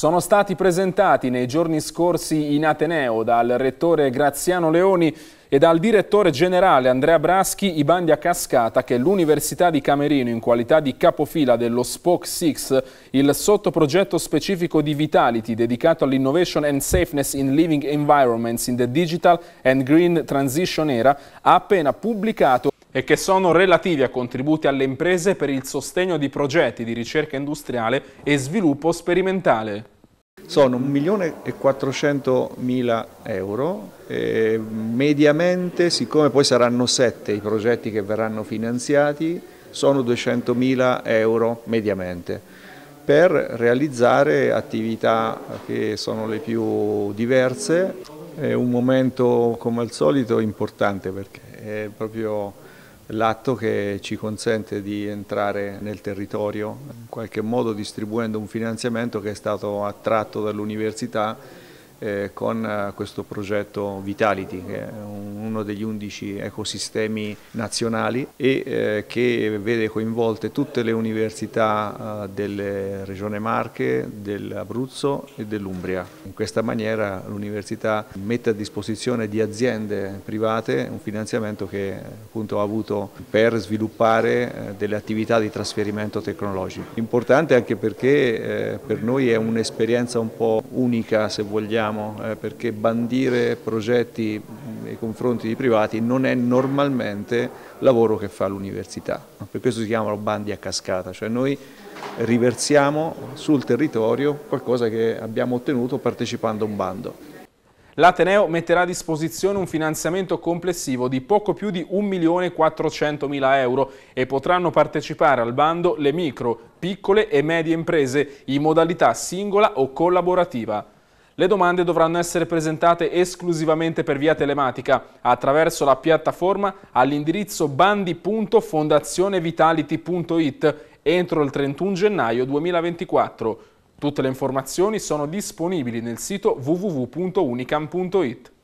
sono stati presentati nei giorni scorsi in Ateneo dal rettore Graziano Leoni e dal direttore generale Andrea Braschi i bandi a cascata che l'Università di Camerino, in qualità di capofila dello Spoke 6, il sottoprogetto specifico di Vitality dedicato all'innovation and safeness in living environments in the digital and green transition era, ha appena pubblicato e che sono relativi a contributi alle imprese per il sostegno di progetti di ricerca industriale e sviluppo sperimentale sono 1.400.000 euro, mediamente siccome poi saranno 7 i progetti che verranno finanziati, sono 200.000 euro mediamente per realizzare attività che sono le più diverse. È un momento come al solito importante perché è proprio l'atto che ci consente di entrare nel territorio, in qualche modo distribuendo un finanziamento che è stato attratto dall'università eh, con eh, questo progetto Vitality, che è uno degli 11 ecosistemi nazionali e eh, che vede coinvolte tutte le università eh, delle Regione Marche, dell'Abruzzo e dell'Umbria. In questa maniera l'università mette a disposizione di aziende private un finanziamento che appunto, ha avuto per sviluppare eh, delle attività di trasferimento tecnologico. Importante anche perché eh, per noi è un'esperienza un po' unica se vogliamo abbiamo, eh, perché bandire progetti mm, nei confronti di privati non è normalmente lavoro che fa l'università, per questo si chiamano bandi a cascata, cioè noi riversiamo sul territorio qualcosa che abbiamo ottenuto partecipando a un bando. L'Ateneo metterà a disposizione un finanziamento complessivo di poco più di 1.400.000 euro e potranno partecipare al bando le micro, piccole e medie imprese in modalità singola o collaborativa. Le domande dovranno essere presentate esclusivamente per via telematica attraverso la piattaforma all'indirizzo bandi.fondazionevitality.it entro il 31 gennaio 2024. Tutte le informazioni sono disponibili nel sito www.unicam.it.